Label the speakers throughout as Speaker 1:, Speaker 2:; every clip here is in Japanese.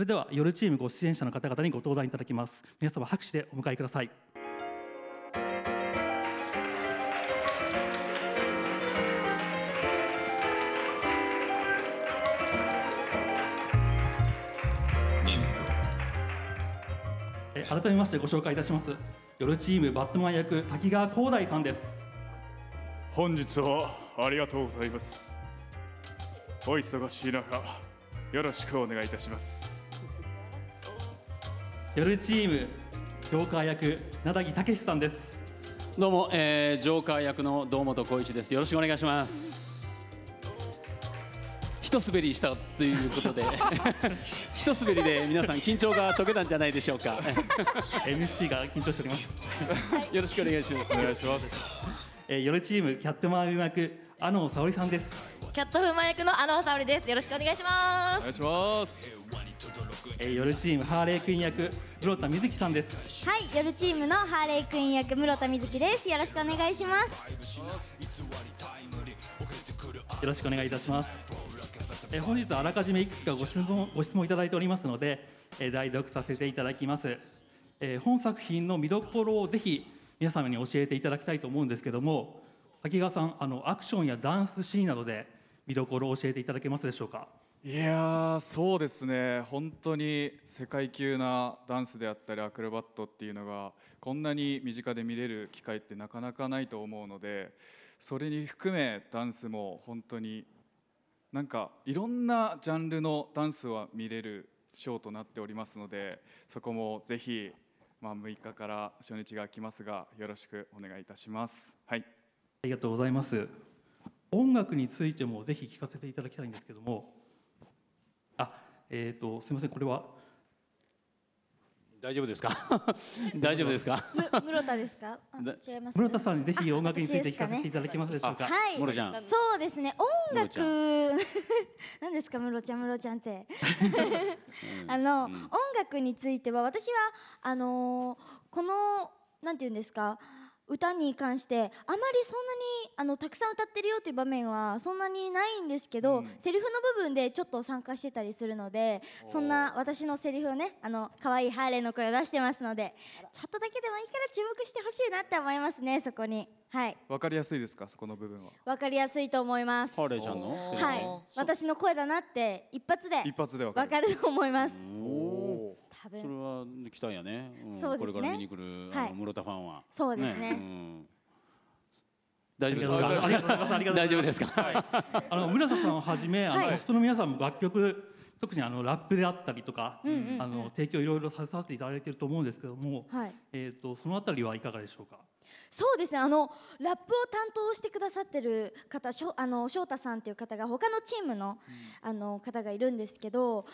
Speaker 1: それでは夜チームご支援者の方々にご登壇いただきます皆様拍手でお迎えくださいえ改めましてご紹介いたします夜チームバットマン役滝川光大さんです本日はありがとうございますお忙しい中よろしくお願いいたします夜チームジョーカー役名木しさんですどうも、えー、ジョーカー役の堂本光一
Speaker 2: ですよろしくお願いします一滑りしたということで
Speaker 1: 一 滑りで皆さん緊張が解けたんじゃないでしょうか MC が緊張しております よろしくお願いしますお願いします、えー、夜チームキャットマーム役阿野沙織さんです
Speaker 3: キャットフマ役の阿野沙織ですよろしくお願いします
Speaker 1: お願いしますえー、夜チームハーレークイーン役室田瑞希さんです
Speaker 4: はい夜チームのハーレークイーン役室田瑞希ですよろしくお願いしますよ
Speaker 1: ろしくお願いいたしますえー、本日あらかじめいくつかご質問ご質問いただいておりますので、えー、代読させていただきます、えー、本作品の見どころをぜひ皆様に教えていただきたいと思うんですけども滝川さんあのアクションやダンスシーンなどで見どころを教えていただけますでしょうか
Speaker 5: いやそうですね本当に世界級なダンスであったりアクロバットっていうのがこんなに身近で見れる機会ってなかなかないと思うのでそれに含めダンスも本当になんかいろんなジャンルのダンスは見れるショーとなっておりますのでそこもぜひ、まあ、6日から初日が来ますがよろしくお願いいたします。はい、あ
Speaker 1: りがとうございます音楽についてもぜひ聞かせていただきたいんですけどもあ、えっ、ー、とすみませんこれは大丈夫ですか 大丈夫ですか
Speaker 4: 室田ですか違います室田さんにぜひ音楽について聞かせていただけますでしょうか、ね、はい、そうですね音楽なん ですか室ちゃん室ちゃんって、あの、うん、音楽については私はあのこのなんていうんですか歌に関してあまりそんなにあのたくさん歌ってるよという場面はそんなにないんですけど、うん、セリフの部分でちょっと参加してたりするのでそんな私のセリフをねあの可愛いハーレーの声を出してますのでちょっとだけでもいいから注目してほしいなって思いますねそこに。はい。
Speaker 5: わかりやすいですかそこの部分
Speaker 4: は。わかりやすいと思います。ハーレーちゃんの。はい。私の声だなって一発で。一発でわかる。わかると思います。おお。それ
Speaker 2: は期待やね、うん、そうですねこれから見に来る、はい、室田ファンはそうですね、ねう
Speaker 1: ん、大丈夫ですか。ありがとうございます。大丈夫ですか。はい、あの村田さんをはじめ、あの、はい、の皆さん楽曲特にあのラップであったりとか、うんうんうん、あの提供いろいろ携わっていただいていると思うんですけども、はい、えっ、ー、とそのあたりはいかがでしょうか。
Speaker 4: そうですねあのラップを担当してくださってる方しょあの翔太さんっていう方が他のチームのうん、あの方がいるんですけど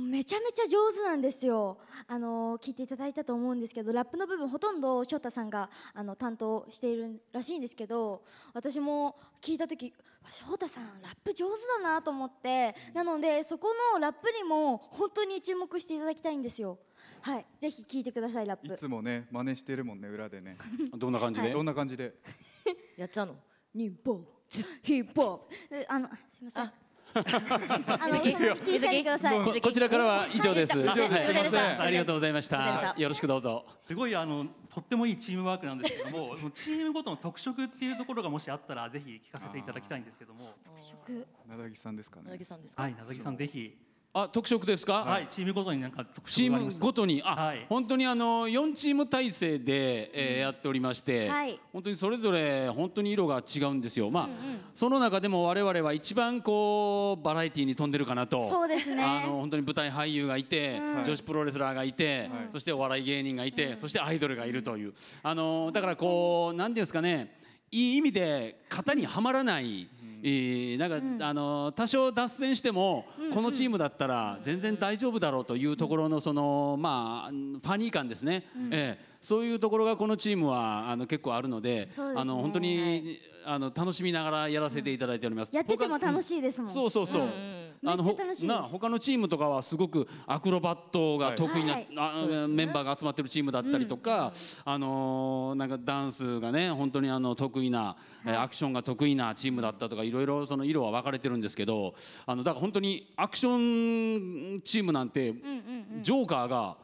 Speaker 4: めちゃめちゃ上手なんですよあの聞いていただいたと思うんですけどラップの部分ほとんど翔太さんがあの担当しているらしいんですけど私も聞いた時翔太さんラップ上手だなと思ってなのでそこのラップにも本当に注目していただきたいんですよはい、ぜひ聞いてくださいラップ。いつも
Speaker 5: ね、真似してるもんね、裏でね。どんな感じで、はい、どんな感じで。
Speaker 4: やっちゃうの。ニンポ、ヒップホップ。あの、すみません。あの、気にしないでください。ここちらからは以上です。以上ではい、ありがとうございました。
Speaker 2: よろしくどうぞ。
Speaker 1: すごいあのとってもいいチームワークなんですけども、そのチームごとの特色っていうところがもしあったらぜひ聞かせていただきたいんですけども。特色。なだぎさんですかね。なだぎさんですか。はい、なだぎさんぜひ。あ特色ですか、はい、チームごとになんかチームごとにあ、はい、本当にあの4チーム
Speaker 2: 体制で、えー、やっておりまして、はい、本当にそれぞれ本当に色が違うんですよ、まあ、うんうん、その中でも我々は一番こうバラエティーに富んでるかなとそうですねあの本当に舞台俳優がいて、うん、女子プロレスラーがいて、はい、そしてお笑い芸人がいて、うん、そしてアイドルがいるというあのだからこう何ていうんですかねいい意味で型にはまらないえなんか、あの多少脱線しても、このチームだったら全然大丈夫だろうというところのその、まあ、ファニー感ですね、えそういうところがこのチームはあの結構あるのであの本当に、あの楽しみながらやらせていただいております。やって
Speaker 4: ても楽しいですもん、そうそうそう、あのな他
Speaker 2: のチームとかはすごくアクロバットが得意な、はメンバーが集まってるチームだったりとか、あのなんかダンスがね本当にあの得意な、はアクションが得意なチームだったとかいろいろその色は分かれてるんですけどあのだから本当にアクションチームなんて、ジョーカーが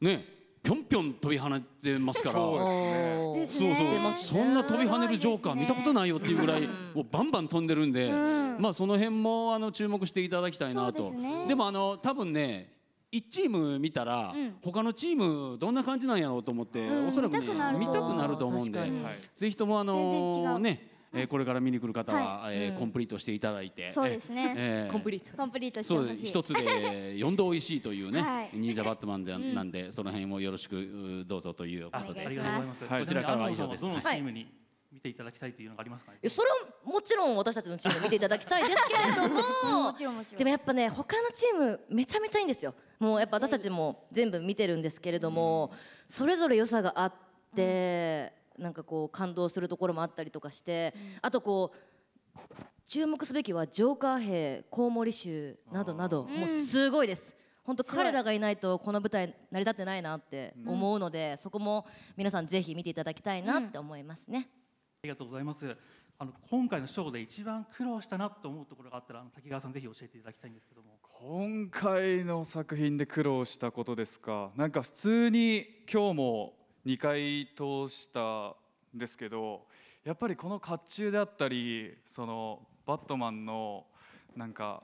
Speaker 2: ねぴょんぴょん飛び跳ねてますからそうです、ね、そうそんな飛び跳ねるジョーカー見たことないよっていうぐらいもうバンバン飛んでるんで、まあその辺もあの注目していただきたいなと。でもあの多分ね1チーム見たら、他のチームどんな感じなんやろうと思って、おそらく、ね、見たくなると思うんで、ぜひともあのねえー、これから見に来る方は、はい、えー、コンプリートしていただいてそうですね、えー、コンプ
Speaker 4: リートコンプリートしてほしい一つ
Speaker 2: で四度おいしいというね、はい、忍者バットマンで、なんで、その辺もよろしくどうぞとい
Speaker 1: う
Speaker 3: ことでありが
Speaker 4: とうございます、はい、こちらからは以上ですどのチーム
Speaker 3: に、
Speaker 1: 見ていただきたいというのがありますか、
Speaker 3: ね、それはもちろん私たちのチーム見ていただきたいですけれども でもやっぱね他のチームめちゃめちゃいいんですよもうやっぱ私たちも全部見てるんですけれども、うん、それぞれ良さがあって、うんなんかこう感動するところもあったりとかして、あとこう注目すべきはジョーカー兵コウモリ衆などなどもうすごいです。本当彼らがいないとこの舞台成り立ってないなって思うので、うん、そこも皆さんぜひ見ていただきたいなって思いますね。うん、あ
Speaker 1: りがとうございます。あの今回のショーで一番苦労したなと思うところがあったらあの滝川さんぜひ教えていただきたいんですけども
Speaker 5: 今回の作品で苦労したことですかなんか普通に今日も2回通したんですけどやっぱりこの甲冑であったりそのバットマンのなんか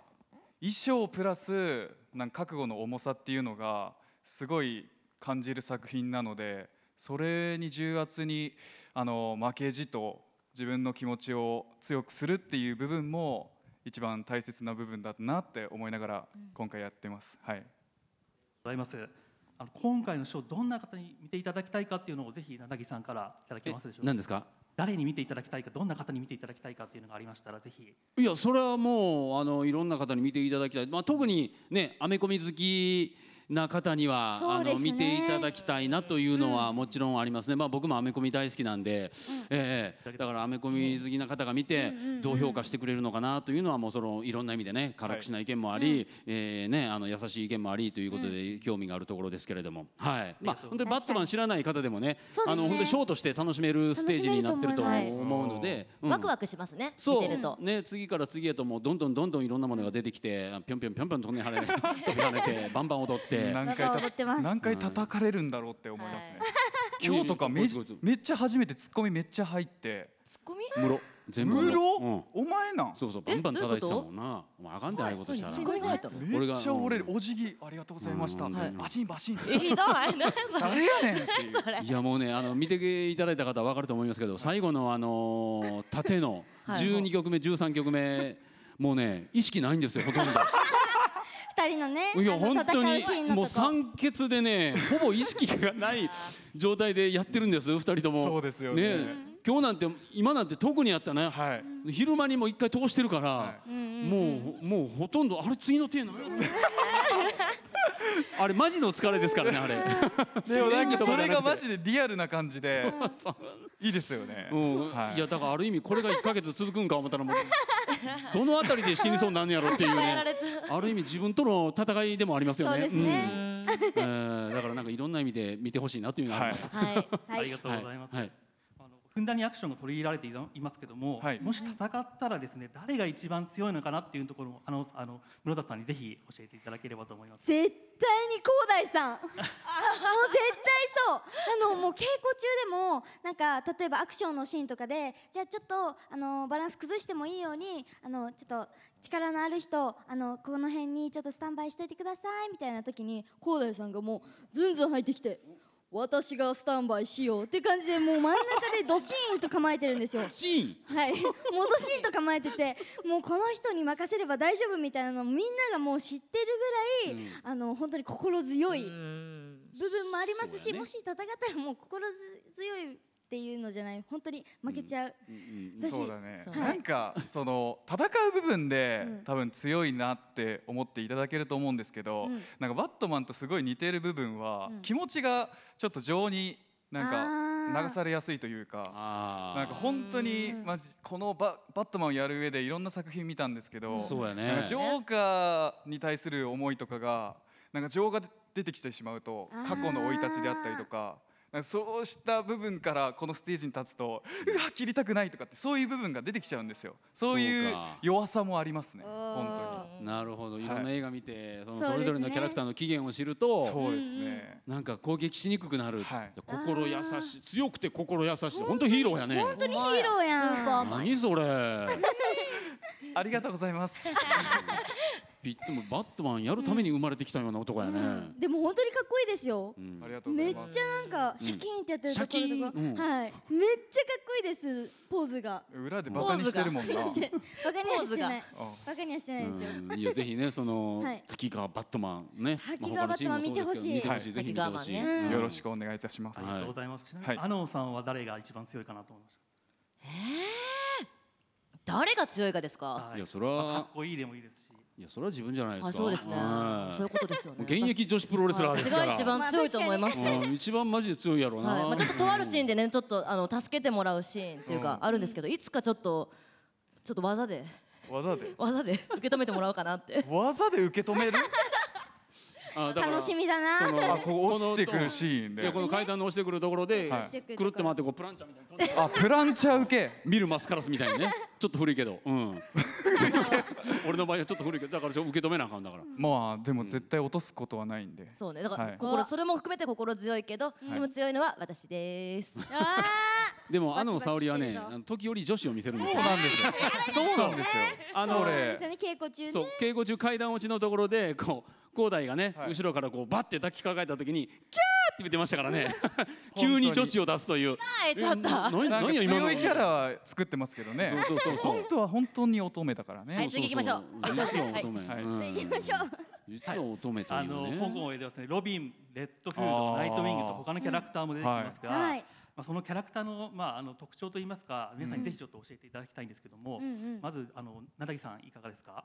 Speaker 5: 衣装プラスなんか覚悟の重さっていうのがすごい感じる作品なのでそれに重圧にあの負けじと自分の気持ちを強くするっていう部分も一番大切な部分だなって思いながら今回やってます。はい、
Speaker 1: ございます。あの今回の賞どんな方に見ていただきたいかっていうのをぜひ柳さんからいただけますでしょうか何ですか誰に見ていただきたいかどんな方に見ていただきたいかっていうのがありましたらぜひ
Speaker 2: いやそれはもうあのいろんな方に見ていただきたい、まあ、特にねアメコミ好きな方には、あの見ていただきたいなというのはもちろんありますね、まあ、僕もアメコミ大好きなんで、ええだからアメコミ好きな方が見てどう評価してくれるのかなというのはもうそのいろんな意味でね辛口な意見もあり、ええね、あの優しい意見もありということで興味があるところですけれども、はいまあ、本当にバットマン知らない方でもねあの本当にショーとして楽しめるステージになってると思うので、ワクワ
Speaker 3: クしますね見てると。
Speaker 2: ね、次から次へともどんどんどんどんいろんなものが出てきてぴょんぴょんぴょんぴょん飛び跳ねてバンバン踊って。て何回何回叩かれるんだろうって思
Speaker 5: いますね、今日とかめっちゃ初めてツッコミめっちゃ入っ
Speaker 2: てツッコミ室全部室、お前なんそうそうバンバン叩いてたもんなお前あかんでああいうことしたらめっちゃ俺
Speaker 5: お辞儀ありがとうございました、バシンバシンひどい 誰
Speaker 2: やねんいやもうねあの見ていただいた方わかると思いますけど最後のあの縦 の十二曲目十三曲目もうね意識ないんですよほとんど。
Speaker 4: 二人のねいや本当にもう酸
Speaker 2: 欠でね ほぼ意識がない状態でやってるんです二人ともそうですよね今日なんて今なんて特にやったね、はい、昼間にも一回通してるから、はい、もうもうほとんどあれ次の手なの あれマジの疲れですからねあれ でもなんかそれがマジでリアルな感じでいいですよね、うんはい、いやだからある意味これが1か月続くんか思ったらもう どの辺りで死にそうになんやろっていうねある意味自分との戦いでもありますよね。ねうん、だからなんかいろんな意味で見てほしいなというのがあります。はい、はい、ありがとうございます。はい
Speaker 1: ふんだんにアクションが取り入れられていますけども、はい、もし戦ったらですね誰が一番強いのかなっていうところもあのあの室田さんにぜひ教えていただければと思いま
Speaker 4: す絶対に広大さん もう絶対そうあのもう稽古中でもなんか例えばアクションのシーンとかでじゃあちょっとあのバランス崩してもいいようにあのちょっと力のある人あのこの辺にちょっとスタンバイしといてくださいみたいな時に広大さんがもうズンズン入ってきて。私がスタンバイしようって感じでもう真ん中でドシーンと構えてるんですよ シーンはいもうドシーンと構えててもうこの人に任せれば大丈夫みたいなのをみんながもう知ってるぐらい、うん、あの本当に心強い部分もありますし、ね、もし戦ったらもう心強いっていうのじゃない本当に負けちゃう、うん、そうだね、はい、なん
Speaker 5: かその戦う部分で、多分強いなって思っていただけると思うんですけど、うん、なんかバットマンとすごい似てる部分は、気持ちがちょっと情に
Speaker 4: なんか流さ
Speaker 5: れやすいというかなんか本当にマジこのババットマンをやる上でいろんな作品見たんですけどそうや、ね、ジョーカーに対する思いとかがなんか情が出てきてしまうと過去の生い立ちであったりとかそうした部分からこのステージに立つとうわ切りたくないとかってそういう部分が出てきちゃうんですよ
Speaker 2: そういう弱さもありますね本当になるほどいろんな映画見て、そのそれぞれのキャラクターの起源を知るとそうですねなんか攻撃しにくくなる、心優しい強くて心優しい本当ヒーローやね本当にヒー
Speaker 4: ローやん
Speaker 2: 何それ ありがとうございます ピってもバットマンやるために生まれてきたような男やね、うん
Speaker 4: でも本当にかっこいいですよ、ありがとうござめっちゃなんかシャキーンってやってるところとか、キーうんはいめっちゃかっこいいですポーズが
Speaker 2: 裏でバカにしてるもんな。バカに
Speaker 4: はしてないバカにはしてないですよ、
Speaker 2: いやぜひねその、滝川バットマンね滝川バットマンチームもそ見てほしい、はいぜひ見てほしい、ねよろしくお願いいたします。ありがとうご
Speaker 1: ざいます。はいに、アノンさんは誰が一番強いかなと思いますえ
Speaker 3: ー、誰が強いかですか。は
Speaker 1: いいやそれはかっこいいでもいいですし。いやそれは自分じゃな
Speaker 3: いですか。そうですね。
Speaker 2: そういうことですよね。現役女子プロレスラーですから。一番強いと思います。一番マジで強いやろうな。まあちょっととあるシ
Speaker 3: ーンでねちょっとあの助けてもらうシーンっていうかあるんですけど、いつかちょっとちょっと技で。技で技で受け止めてもらおうかなって技で受け止める
Speaker 2: 楽しみだな。あこう落ちてくるシーンで。この階段の落ちてくるところで、くるって回ってこうプランチャーみたいな。あプランチャー受け。見るマスカラスみたいにね。ちょっと古いけど。うん。俺の場合はちょっと古いけどだから受け止めなあかんだから。
Speaker 5: まあでも絶対落とすことはないんで。そうね。だから心
Speaker 3: それも含めて心強いけど、でも強いのは私
Speaker 4: です。
Speaker 2: でも
Speaker 3: あ
Speaker 4: の沙織はね、
Speaker 2: 時折女子を見せる
Speaker 3: んですよ。そうなんですよ。
Speaker 2: そうなんですよ。あの俺。
Speaker 4: 稽古中ね。そう
Speaker 2: 稽古中階段落ちのところでこう。光大がね、はい、後ろからこうバッて抱きかかえた時にキャーって見てましたからね 急に女子を出すという
Speaker 4: 何
Speaker 3: や今のキャラ
Speaker 2: は作ってますけどねそうそうそうそう本
Speaker 5: 当は本当に乙女だからね、はい、次行きましょう実は乙は
Speaker 4: い次行きましょう
Speaker 5: 実は乙
Speaker 2: 女
Speaker 1: というね、はい、あの香港ではますねロビンレッドフードナイトウィングと他のキャラクターも出てきますが、うんはいまあ、そのキャラクターの,、まああの特徴といいますか皆さんにぜひちょっと教えていただきたいんですけども、うんうんうん、まずあの名滝さんいかがですか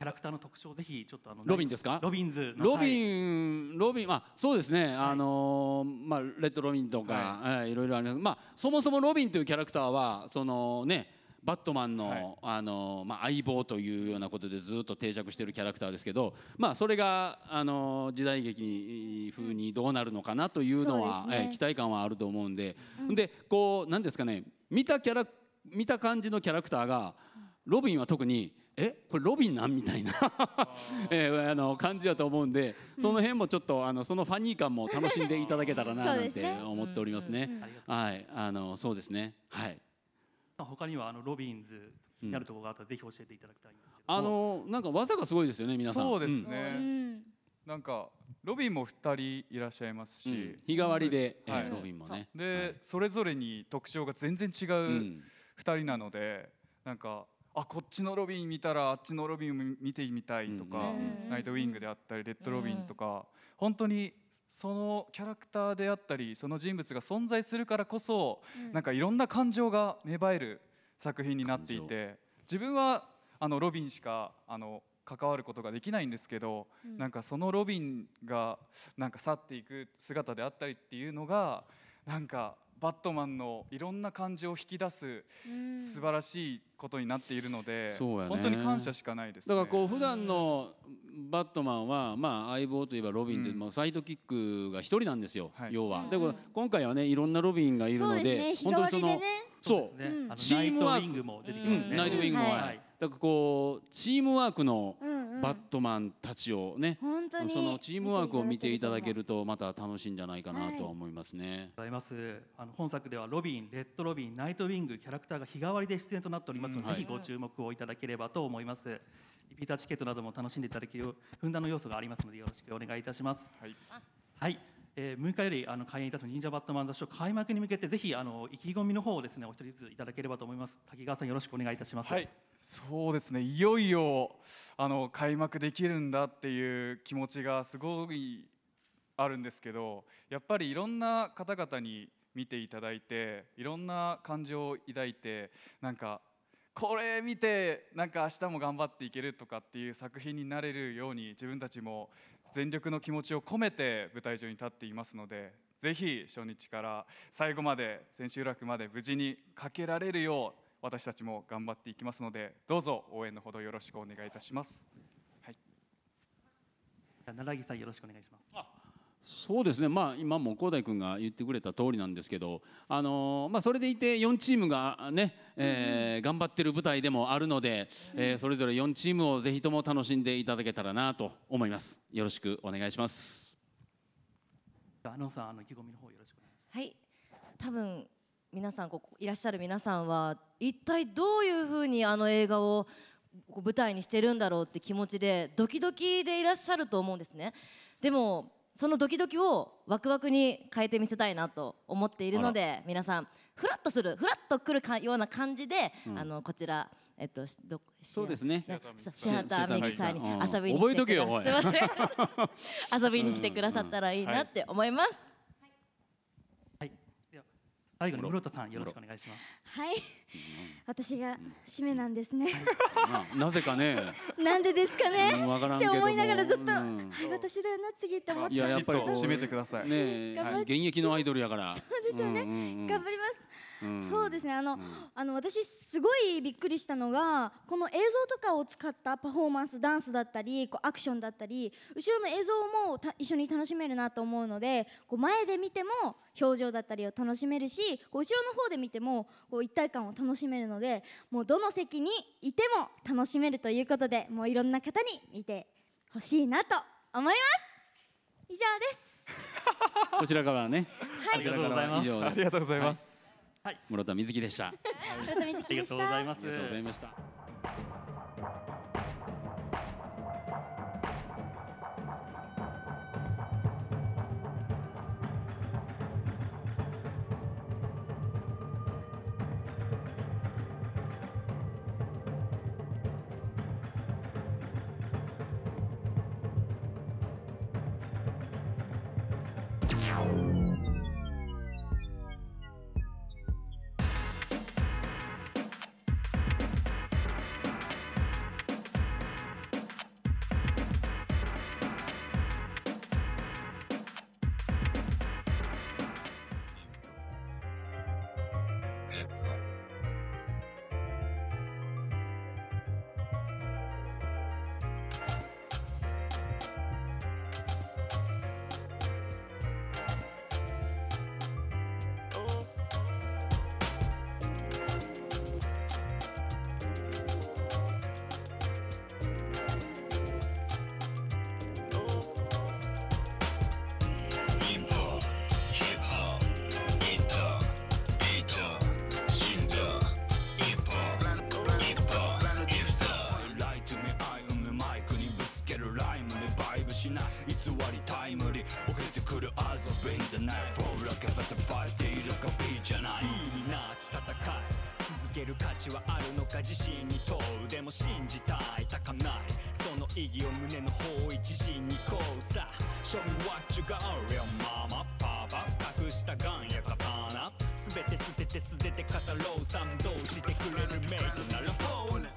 Speaker 1: キャラクターの特徴ぜひちょっとあのロビンですかロビンズロビ
Speaker 2: ン、ロビンまあそうですね、はい、あのまあレッドロビンとか、はい、いろいろありますまあそもそもロビンというキャラクターはそのねバットマンのはい、あのまあ、相棒というようなことでずっと定着しているキャラクターですけど、まあ、それがあの時代劇に風にどうなるのかなというのは、ね、え期待感はあると思うんで、うん、でこうなんですかね見たキャラ見た感じのキャラクターがロビンは特にえこれロビンなんみたいな えー、あの感じだと思うんで、その辺もちょっとあのそのファニー感も楽しんでいただけたらな なんて思っておりますね。はいあのそうですねはい
Speaker 1: あ他にはあのロビンズなるところがあったら、ぜひ教えていただきたいあのなんか技がすごいですよね皆さんそうですね、う
Speaker 5: ん、なんかロビンも2人いらっしゃいますし、うん、日替わりで、はい、ロビンもねで、はい、それぞれに特徴が全然違う2人なので、なんかあこっちのロビン見たらあっちのロビン見てみたいとか、ナイトウィングであったりレッドロビンとか、本当にそのキャラクターであったりその人物が存在するからこそ、うなんかいろんな感情が芽生える作品になっていて自分はあのロビンしかあの関わることができないんですけど、なんかそのロビンがなんか去っていく姿であったりっていうのがなんかバットマンのいろんな感情を引き出す素晴らしいことになっているので、ね、本当に感謝しかないです、ね、だから
Speaker 2: こう普段のバットマンは、まあ、相棒といえばロビンという、サイドキックが一人なんですよ、はい、要は。で今回はねいろんなロビンがいるので、ね、本当にそのそう、うん、チームワー
Speaker 1: ク
Speaker 2: ナイトウィングも、うん、だからこうチームワークの、バットマンたちをねそのチームワークを見ていただけるとまた楽しいんじゃないかなと思いますね。
Speaker 1: はい、ます。あの本作ではロビンレッドロビンナイトウィングキャラクターが日替わりで出演となっておりますので、うんはい、ぜひご注目をいただければと思います。リピーターチケットなども楽しんでいただけるふんだんの要素がありますのでよろしくお願いいたします。はい、はいえ6日よりあの開演いたす忍者バットマンダシュ開幕に向けてぜひあの意気込みの方をですねお一人ずついただければと思います滝川さんよろしくお願いいたします、はい、
Speaker 5: そうですねいよいよあの開幕できるんだっていう気持ちがすごいあるんですけどやっぱりいろんな方々に見ていただいていろんな感情を抱いてなんかこれ見てなんか明日も頑張っていけるとかっていう作品になれるように自分たちも全力の気持ちを込めて舞台上に立っていますのでぜひ初日から最後まで千秋楽まで無事にかけられるよう私たちも頑張っていきますのでどうぞ応援のほどよろしくお願いいたします。はい、
Speaker 1: 奈良木さんよろしくお願いします。
Speaker 2: そうですね、まあ、今も広大君が言ってくれた通りなんですけど、あのー、まあ、それでいて4チームがね、ねえー頑張ってる舞台でもあるので、うえー、それぞれ4チームをぜひとも楽しんでいただけたらなと思います。
Speaker 1: よろしくお願いします。あのさん、あの意気込みの方よろし
Speaker 3: くはい、多分皆さんここいらっしゃる皆さんは一体どういうふうにあの映画を舞台にしてるんだろうって気持ちでドキドキでいらっしゃると思うんですね。でもそのドキドキをワクワクに変えてみせたいなと思っているので皆さんフラッとするフラッとくるかような感じで、うん、あのこちらえっとどそうですねシアターミキサーに遊びに来てくださ、ったらいいなっ
Speaker 4: て思います。うんはい
Speaker 1: 最後に室田さんよろしくお願いします。
Speaker 4: はい、私が締めなんですね。
Speaker 1: なぜかね。
Speaker 4: なんでですかね。って思いながらずっと、はい私だよな次って思っていややっぱり締めてく
Speaker 2: ださい。ね現役のアイドルやから。そうですよね。頑
Speaker 4: 張ります。そうですねあの、あの私すごいびっくりしたのがこの映像とかを使ったパフォーマンスダンスだったりこうアクションだったり後ろの映像も一緒に楽しめるなと思うのでこう前で見ても表情だったりを楽しめるしこう後ろの方で見てもこう一体感を楽しめるのでもうどの席にいても楽しめるということでもういろんな方に見てほしいなと思います以上です
Speaker 2: こちらからね、はい、ありがとうございますありがとうございます、はい、室田瑞希でした。あ
Speaker 4: りがとうございます。ありがとうございました。Thank you.
Speaker 1: 自身に問うでも信じたいかないその意義を胸の方位自信にこうさ Show me what you got real mama パー隠したガンや刀全て捨てて素手で語ろうどうしてくれるメイクなら
Speaker 4: ホール